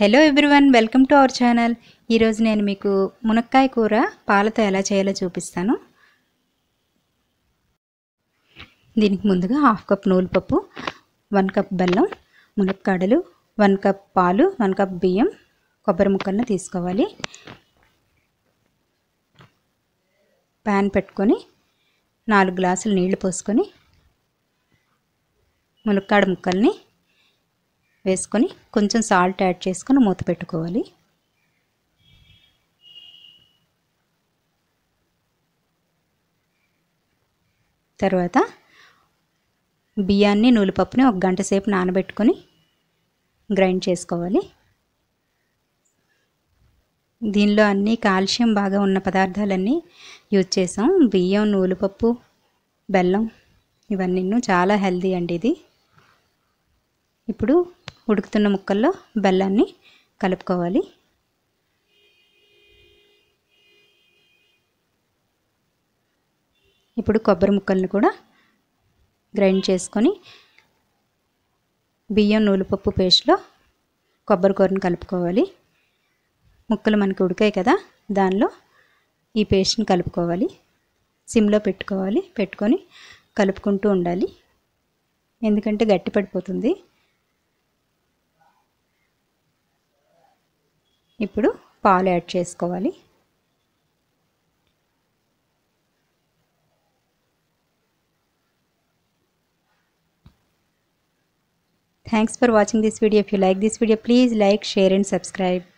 Hello everyone welcome to our channel ఈరోజు నేను మీకు మునక్కాయ కూర పాలతో ఎలా చేయాలో చూపిస్తాను దీనికి ముందుగా హాఫ్ కప్ నూలుపప్పు వన్ కప్ బెల్లం మునక్కాడలు వన్ కప్ పాలు వన్ కప్ బియ్యం కొబ్బరి ముక్కలను తీసుకోవాలి ప్యాన్ పెట్టుకొని నాలుగు గ్లాసులు నీళ్లు పోసుకొని మునక్కాడ ముక్కల్ని వేసుకొని కొంచెం సాల్ట్ యాడ్ చేసుకొని మూత పెట్టుకోవాలి తర్వాత బియ్యాన్ని నూలుపప్పుని ఒక గంట సేపు నానబెట్టుకొని గ్రైండ్ చేసుకోవాలి దీనిలో అన్ని కాల్షియం బాగా ఉన్న పదార్థాలన్నీ యూజ్ చేసాం బియ్యం నూలుపప్పు బెల్లం ఇవన్నీ చాలా హెల్దీ అండి ఇది ఇప్పుడు ఉడుకుతున్న ముక్కల్లో బెల్లాన్ని కలుపుకోవాలి ఇప్పుడు కొబ్బరి ముక్కల్ని కూడా గ్రైండ్ చేసుకొని బియ్యం నూలుపప్పు పేస్ట్లో కొబ్బరి కూరను కలుపుకోవాలి ముక్కలు మనకి ఉడికాయి కదా దానిలో ఈ పేస్ట్ని కలుపుకోవాలి సిమ్లో పెట్టుకోవాలి పెట్టుకొని కలుపుకుంటూ ఉండాలి ఎందుకంటే గట్టి పడిపోతుంది ఇప్పుడు పాలు యాడ్ చేసుకోవాలి Thanks for watching this video. If you like this video, please like, share and subscribe.